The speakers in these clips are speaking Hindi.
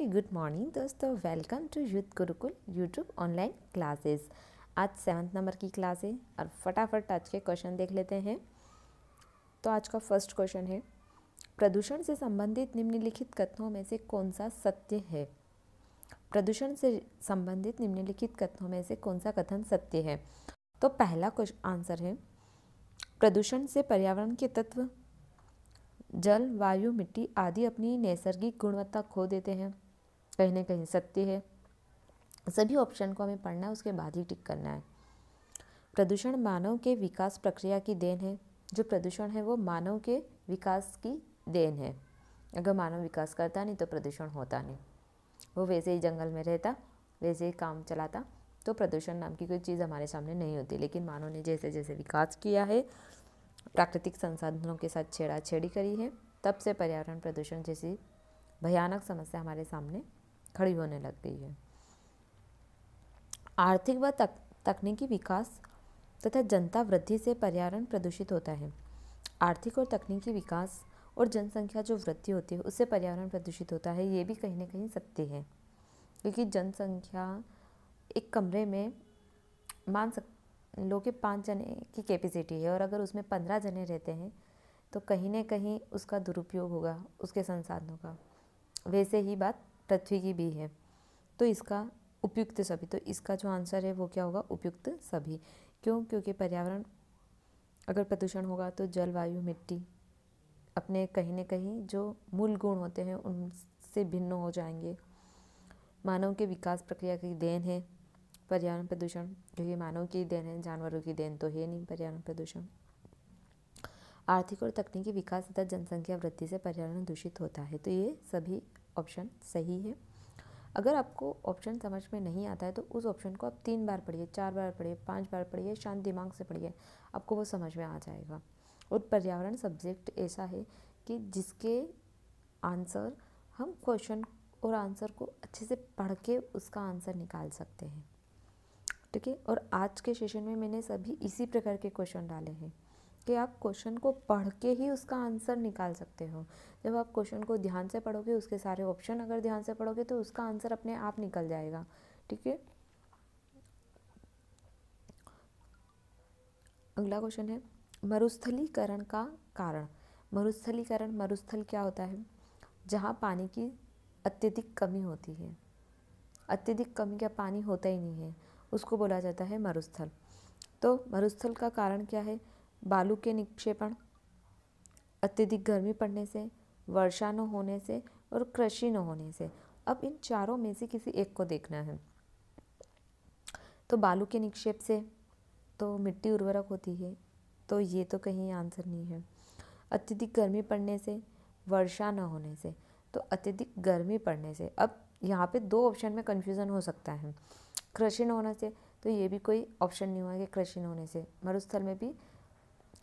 वेरी गुड मॉर्निंग दोस्तों welcome to Yuddh Gurukul YouTube online classes आज सेवन्थ नंबर की क्लास है और फटाफट आज के क्वेश्चन देख लेते हैं तो आज का फर्स्ट क्वेश्चन है प्रदूषण से संबंधित निम्नलिखित कथनों में से कौन सा सत्य है प्रदूषण से संबंधित निम्नलिखित कथनों में से कौन सा कथन सत्य है तो पहला आंसर है प्रदूषण से पर्यावरण के तत्व जल वायु मिट्टी आदि अपनी नैसर्गिक गुणवत्ता खो देते हैं कहीं ना कहीं सत्य है सभी ऑप्शन को हमें पढ़ना है उसके बाद ही टिक करना है प्रदूषण मानव के विकास प्रक्रिया की देन है जो प्रदूषण है वो मानव के विकास की देन है अगर मानव विकास करता नहीं तो प्रदूषण होता नहीं वो वैसे ही जंगल में रहता वैसे ही काम चलाता तो प्रदूषण नाम की कोई चीज़ हमारे सामने नहीं होती लेकिन मानव ने जैसे जैसे विकास किया है प्राकृतिक संसाधनों के साथ छेड़ाछेड़ी करी है तब से पर्यावरण प्रदूषण जैसी भयानक समस्या हमारे सामने खड़ी होने लग गई है आर्थिक व तक, तकनीकी विकास तथा जनता वृद्धि से पर्यावरण प्रदूषित होता है आर्थिक और तकनीकी विकास और जनसंख्या जो वृद्धि होती है उससे पर्यावरण प्रदूषित होता है ये भी कहीं ना कहीं सत्य है क्योंकि जनसंख्या एक कमरे में मान सक लोग के पाँच जने की कैपेसिटी है और अगर उसमें पंद्रह जने रहते हैं तो कहीं ना कहीं उसका दुरुपयोग होगा उसके संसाधनों का वैसे ही बात पृथ्वी की भी है तो इसका उपयुक्त सभी तो इसका जो आंसर है वो क्या होगा उपयुक्त सभी क्यों क्योंकि पर्यावरण अगर प्रदूषण होगा तो जलवायु मिट्टी अपने कहीं न कहीं जो मूल गुण होते हैं उनसे भिन्न हो जाएंगे मानव के विकास प्रक्रिया की देन है पर्यावरण प्रदूषण जो मानव की देन है जानवरों की देन तो है नहीं पर्यावरण प्रदूषण आर्थिक और तकनीकी विकास तथा जनसंख्या वृद्धि से पर्यावरण दूषित होता है तो ये सभी ऑप्शन सही है अगर आपको ऑप्शन समझ में नहीं आता है तो उस ऑप्शन को आप तीन बार पढ़िए चार बार पढ़िए पांच बार पढ़िए शांत दिमाग से पढ़िए आपको वो समझ में आ जाएगा और पर्यावरण सब्जेक्ट ऐसा है कि जिसके आंसर हम क्वेश्चन और आंसर को अच्छे से पढ़ के उसका आंसर निकाल सकते हैं ठीक है और आज के सेशन में मैंने सभी इसी प्रकार के क्वेश्चन डाले हैं कि आप क्वेश्चन को पढ़ के ही उसका आंसर निकाल सकते हो जब आप क्वेश्चन को ध्यान से पढ़ोगे उसके सारे ऑप्शन अगर ध्यान से पढ़ोगे तो उसका आंसर अपने आप निकल जाएगा ठीक है अगला क्वेश्चन है मरुस्थलीकरण का कारण मरुस्थलीकरण मरुस्थल क्या होता है जहाँ पानी की अत्यधिक कमी होती है अत्यधिक कमी का पानी होता ही नहीं है उसको बोला जाता है मरुस्थल तो मरुस्थल का कारण क्या है बालू के निक्षेपण अत्यधिक गर्मी पड़ने से वर्षा न होने से और कृषि न होने से अब इन चारों में से किसी एक को देखना है तो बालू के निक्षेप से तो मिट्टी उर्वरक होती है तो ये तो कहीं आंसर नहीं है अत्यधिक गर्मी पड़ने से वर्षा न होने से तो अत्यधिक गर्मी पड़ने से अब यहाँ पे दो ऑप्शन में कन्फ्यूज़न हो सकता है कृषि न होने से तो ये भी कोई ऑप्शन नहीं हुआ कि कृषि न होने से मरुस्थल में भी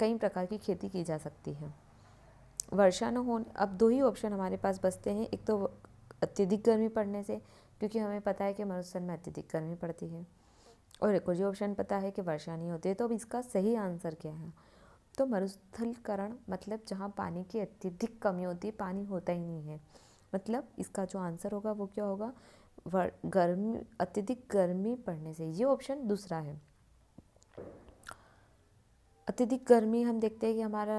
कई प्रकार की खेती की जा सकती है वर्षा न हो अब दो ही ऑप्शन हमारे पास बचते हैं एक तो अत्यधिक गर्मी पड़ने से क्योंकि हमें पता है कि मरुस्थल में अत्यधिक गर्मी पड़ती है और एक और जो ऑप्शन पता है कि वर्षा नहीं होती है तो अब इसका सही आंसर क्या है तो मरुस्थलकरण मतलब जहाँ पानी की अत्यधिक कमी होती है पानी होता ही नहीं है मतलब इसका जो आंसर होगा वो क्या होगा गर्मी अत्यधिक गर्मी पड़ने से ये ऑप्शन दूसरा है अत्यधिक गर्मी हम देखते हैं कि हमारा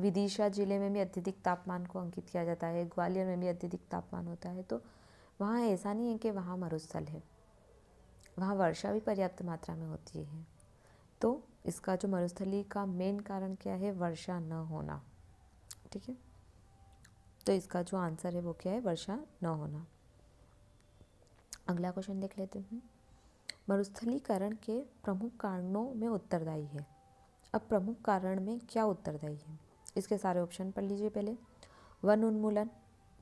विदिशा ज़िले में भी अत्यधिक तापमान को अंकित किया जाता है ग्वालियर में भी अत्यधिक तापमान होता है तो वहाँ ऐसा नहीं है कि वहाँ मरुस्थल है वहाँ वर्षा भी पर्याप्त मात्रा में होती है तो इसका जो मरुस्थली का मेन कारण क्या है वर्षा न होना ठीक है तो इसका जो आंसर है वो क्या है वर्षा न होना अगला क्वेश्चन देख लेते हैं मरुस्थलीकरण के प्रमुख कारणों में उत्तरदायी है अब प्रमुख कारण में क्या उत्तरदायी है इसके सारे ऑप्शन पढ़ लीजिए पहले वन उन्मूलन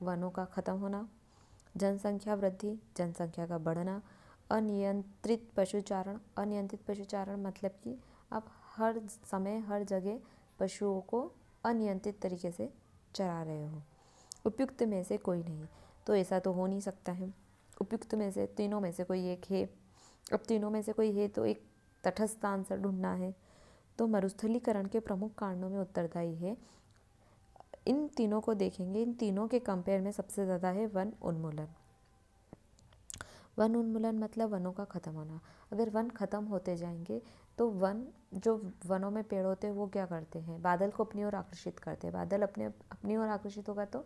वनों का ख़त्म होना जनसंख्या वृद्धि जनसंख्या का बढ़ना अनियंत्रित पशुचारण अनियंत्रित पशुचारण मतलब कि आप हर समय हर जगह पशुओं को अनियंत्रित तरीके से चरा रहे हो उपयुक्त में से कोई नहीं तो ऐसा तो हो नहीं सकता है उपयुक्त में से तीनों में से कोई एक है अब तीनों में से कोई है तो एक तटस्थ आंसर ढूंढना है तो मरुस्थलीकरण के प्रमुख कारणों में उत्तरदायी है इन तीनों को देखेंगे इन तीनों के कंपेयर में सबसे ज़्यादा है वन उन्मूलन वन उन्मूलन मतलब वनों का ख़त्म होना अगर वन ख़त्म होते जाएंगे तो वन जो वनों में पेड़ होते हैं वो क्या करते हैं बादल को अपनी ओर आकर्षित करते हैं बादल अपने अपनी ओर आकर्षित होगा तो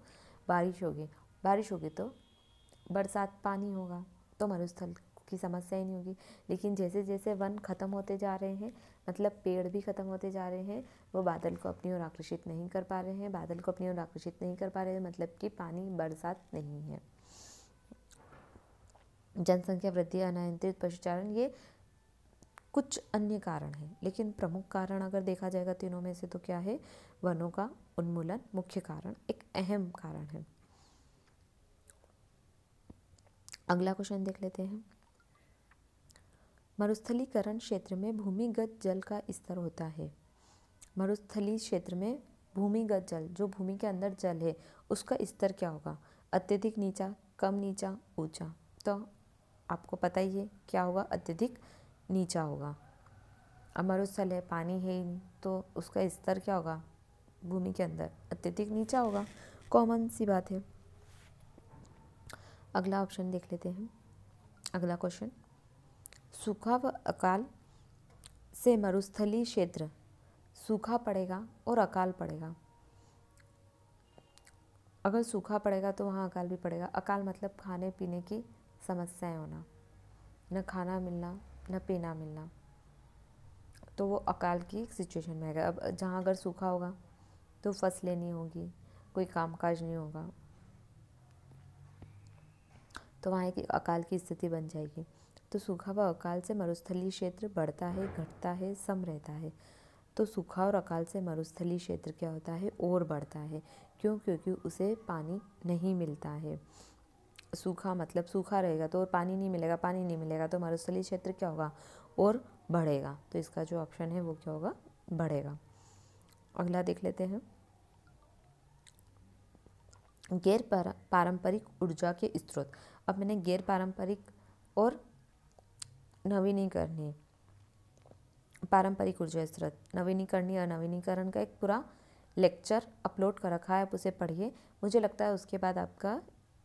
बारिश होगी बारिश होगी तो बरसात पानी होगा तो मरुस्थल आपकी समस्या ही नहीं होगी लेकिन जैसे जैसे वन ख़त्म होते जा रहे हैं मतलब पेड़ भी ख़त्म होते जा रहे हैं वो बादल को अपनी ओर आकर्षित नहीं कर पा रहे हैं बादल को अपनी ओर आकर्षित नहीं कर पा रहे हैं मतलब कि पानी बरसात नहीं है जनसंख्या वृद्धि अनियंत्रित पशुचारण ये कुछ अन्य कारण हैं लेकिन प्रमुख कारण अगर देखा जाएगा तीनों में से तो क्या है वनों का उन्मूलन मुख्य कारण एक अहम कारण है अगला क्वेश्चन देख लेते हैं मरुस्थलीकरण क्षेत्र में भूमिगत जल का स्तर होता है मरुस्थली क्षेत्र में भूमिगत जल जो भूमि के अंदर जल है उसका स्तर क्या होगा अत्यधिक नीचा कम नीचा ऊंचा तो आपको पता ही है क्या होगा अत्यधिक नीचा होगा अब मरुस्थल है पानी है तो उसका स्तर क्या होगा भूमि के अंदर अत्यधिक नीचा होगा कॉमन सी बात है अगला ऑप्शन देख लेते हैं अगला क्वेश्चन सूखा व अकाल से मरुस्थली क्षेत्र सूखा पड़ेगा और अकाल पड़ेगा अगर सूखा पड़ेगा तो वहाँ अकाल भी पड़ेगा अकाल मतलब खाने पीने की समस्याएं होना न खाना मिलना न पीना मिलना तो वो अकाल की एक सिचुएशन में आएगा अब जहाँ अगर सूखा होगा तो फसलें नहीं होगी कोई कामकाज नहीं होगा तो वहाँ एक अकाल की स्थिति बन जाएगी तो सूखा व अकाल से मरुस्थली क्षेत्र बढ़ता है घटता है सम रहता है तो सूखा और अकाल से मरुस्थली क्षेत्र क्या होता है और बढ़ता है क्यों क्योंकि उसे पानी नहीं मिलता है सूखा मतलब सूखा रहेगा तो और पानी नहीं मिलेगा पानी नहीं मिलेगा तो मरुस्थली क्षेत्र क्या होगा और बढ़ेगा तो इसका जो ऑप्शन है वो क्या होगा बढ़ेगा अगला देख लेते हैं गैर पारंपरिक ऊर्जा के स्रोत अब मैंने गैर पारंपरिक और नवीनीकरणी पारंपरिक ऊर्जा स्रोत नवीनीकरणीय और नवीनीकरण का एक पूरा लेक्चर अपलोड कर रखा है आप उसे पढ़िए मुझे लगता है उसके बाद आपका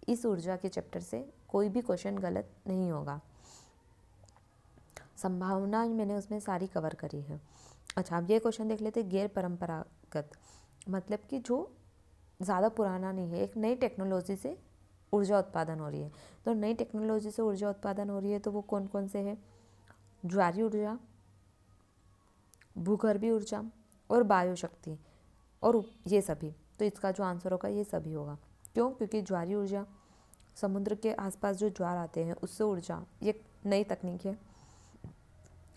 इस ऊर्जा के चैप्टर से कोई भी क्वेश्चन गलत नहीं होगा संभावना मैंने उसमें सारी कवर करी है अच्छा अब ये क्वेश्चन देख लेते गैर परंपरागत मतलब कि जो ज़्यादा पुराना नहीं है एक नई टेक्नोलॉजी से ऊर्जा उत्पादन हो रही है तो नई टेक्नोलॉजी से ऊर्जा उत्पादन हो रही है तो वो कौन कौन से है ज्वारी ऊर्जा भूगर्भी ऊर्जा और बायोशक्ति और ये सभी तो इसका जो आंसर होगा ये सभी होगा क्यों क्योंकि ज्वारी ऊर्जा समुद्र के आसपास जो ज्वार आते हैं उससे ऊर्जा ये नई तकनीक है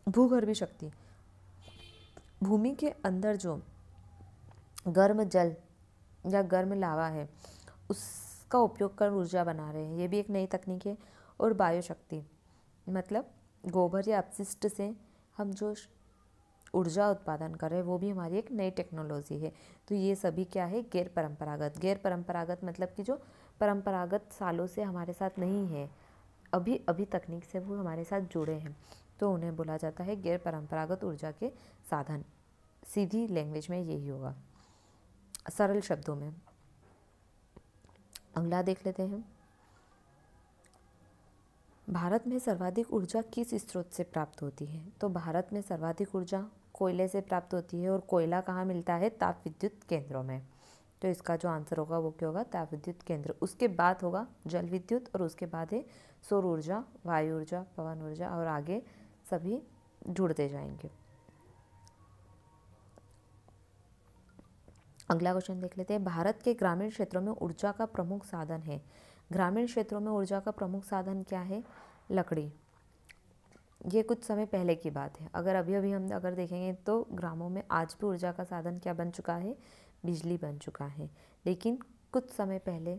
भूगर्भी शक्ति भूमि के अंदर जो गर्म जल या गर्म लावा है उस इसका उपयोग कर ऊर्जा बना रहे हैं ये भी एक नई तकनीक है और बायोशक्ति मतलब गोबर या अपशिष्ट से हम जो ऊर्जा उत्पादन कर रहे हैं वो भी हमारी एक नई टेक्नोलॉजी है तो ये सभी क्या है गैर परंपरागत गैर परंपरागत मतलब कि जो परंपरागत सालों से हमारे साथ नहीं है अभी अभी तकनीक से वो हमारे साथ जुड़े हैं तो उन्हें बोला जाता है गैर परंपरागत ऊर्जा के साधन सीधी लैंग्वेज में यही होगा सरल शब्दों में अगला देख लेते हैं भारत में सर्वाधिक ऊर्जा किस स्रोत से प्राप्त होती है तो भारत में सर्वाधिक ऊर्जा कोयले से प्राप्त होती है और कोयला कहाँ मिलता है ताप विद्युत केंद्रों में तो इसका जो आंसर होगा वो क्या होगा ताप विद्युत केंद्र उसके बाद होगा जल विद्युत और उसके बाद है सौर ऊर्जा वायु ऊर्जा पवन ऊर्जा और आगे सभी जुड़ते जाएंगे अगला क्वेश्चन देख लेते हैं भारत के ग्रामीण क्षेत्रों में ऊर्जा का प्रमुख साधन है ग्रामीण क्षेत्रों में ऊर्जा का प्रमुख साधन क्या है लकड़ी ये कुछ समय पहले की बात है अगर अभी अभी हम अगर देखेंगे तो ग्रामों में आज भी ऊर्जा का साधन क्या बन चुका है बिजली बन चुका है लेकिन कुछ समय पहले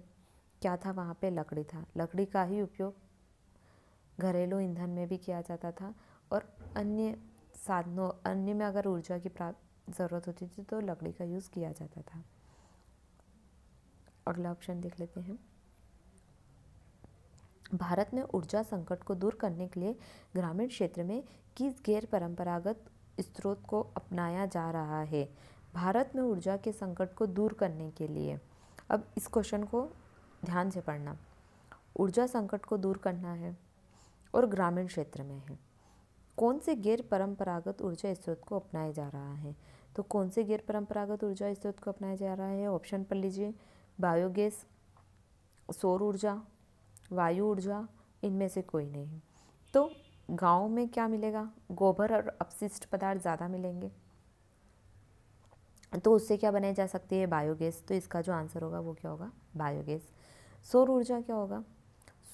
क्या था वहाँ पे लकड़ी था लकड़ी का ही उपयोग घरेलू ईंधन में भी किया जाता था और अन्य साधनों अन्य में अगर ऊर्जा की प्राप्त ज़रूरत होती थी तो लकड़ी का यूज़ किया जाता था अगला ऑप्शन देख लेते हैं भारत में ऊर्जा संकट को दूर करने के लिए ग्रामीण क्षेत्र में किस गैर परंपरागत स्रोत को अपनाया जा रहा है भारत में ऊर्जा के संकट को दूर करने के लिए अब इस क्वेश्चन को ध्यान से पढ़ना ऊर्जा संकट को दूर करना है और ग्रामीण क्षेत्र में है कौन से गैर परंपरागत ऊर्जा स्रोत को अपनाया जा रहा है तो कौन से गैर परंपरागत ऊर्जा स्रोत को अपनाया जा रहा है ऑप्शन पर लीजिए बायोगैस सौर ऊर्जा वायु ऊर्जा इनमें से कोई नहीं तो गाँव में क्या मिलेगा गोबर और अपशिष्ट पदार्थ ज़्यादा मिलेंगे तो उससे क्या बनाई जा सकती है बायोगैस तो इसका जो आंसर होगा वो क्या होगा बायोगैस सौर ऊर्जा क्या होगा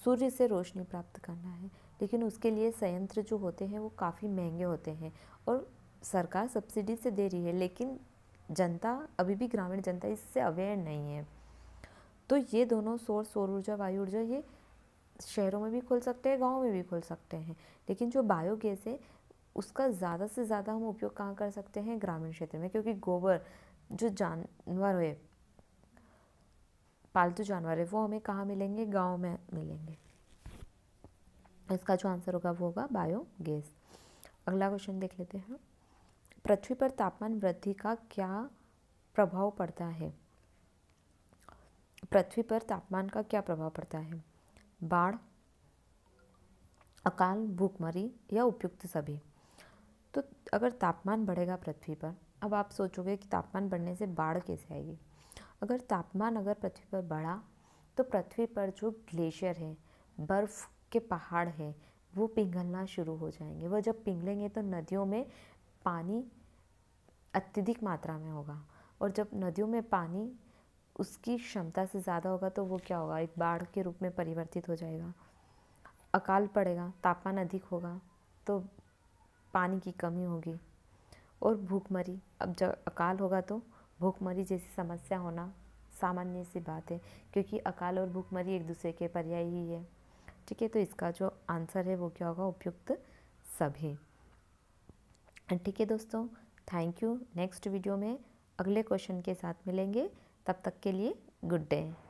सूर्य से रोशनी प्राप्त करना है लेकिन उसके लिए संयंत्र जो होते हैं वो काफ़ी महंगे होते हैं और सरकार सब्सिडी से दे रही है लेकिन जनता अभी भी ग्रामीण जनता इससे अवेयर नहीं है तो ये दोनों सोर्स सौर ऊर्जा वायु ऊर्जा ये शहरों में भी खोल सकते हैं गाँव में भी खोल सकते हैं लेकिन जो बायोगैस है उसका ज़्यादा से ज़्यादा हम उपयोग कहाँ कर सकते हैं ग्रामीण क्षेत्र में क्योंकि गोबर जो जानवर है पालतू जानवर है वो हमें कहाँ मिलेंगे गाँव में मिलेंगे इसका जो आंसर होगा वो होगा बायोगैस अगला क्वेश्चन देख लेते हैं पृथ्वी पर तापमान वृद्धि का क्या प्रभाव पड़ता है पृथ्वी पर तापमान का क्या प्रभाव पड़ता है बाढ़ अकाल भूखमरी या उपयुक्त सभी तो अगर तापमान बढ़ेगा पृथ्वी पर अब आप सोचोगे कि तापमान बढ़ने से बाढ़ कैसे आएगी अगर तापमान अगर पृथ्वी पर बढ़ा तो पृथ्वी पर जो ग्लेशियर है बर्फ़ के पहाड़ है वो पिघलना शुरू हो जाएंगे वह जब पिघलेंगे तो नदियों में पानी अत्यधिक मात्रा में होगा और जब नदियों में पानी उसकी क्षमता से ज़्यादा होगा तो वो क्या होगा एक बाढ़ के रूप में परिवर्तित हो जाएगा अकाल पड़ेगा तापमान अधिक होगा तो पानी की कमी होगी और भूखमरी अब जब अकाल होगा तो भूखमरी जैसी समस्या होना सामान्य सी बात है क्योंकि अकाल और भूखमरी एक दूसरे के पर्याय ही है ठीक है तो इसका जो आंसर है वो क्या होगा उपयुक्त सभी ठीक है दोस्तों थैंक यू नेक्स्ट वीडियो में अगले क्वेश्चन के साथ मिलेंगे तब तक के लिए गुड डे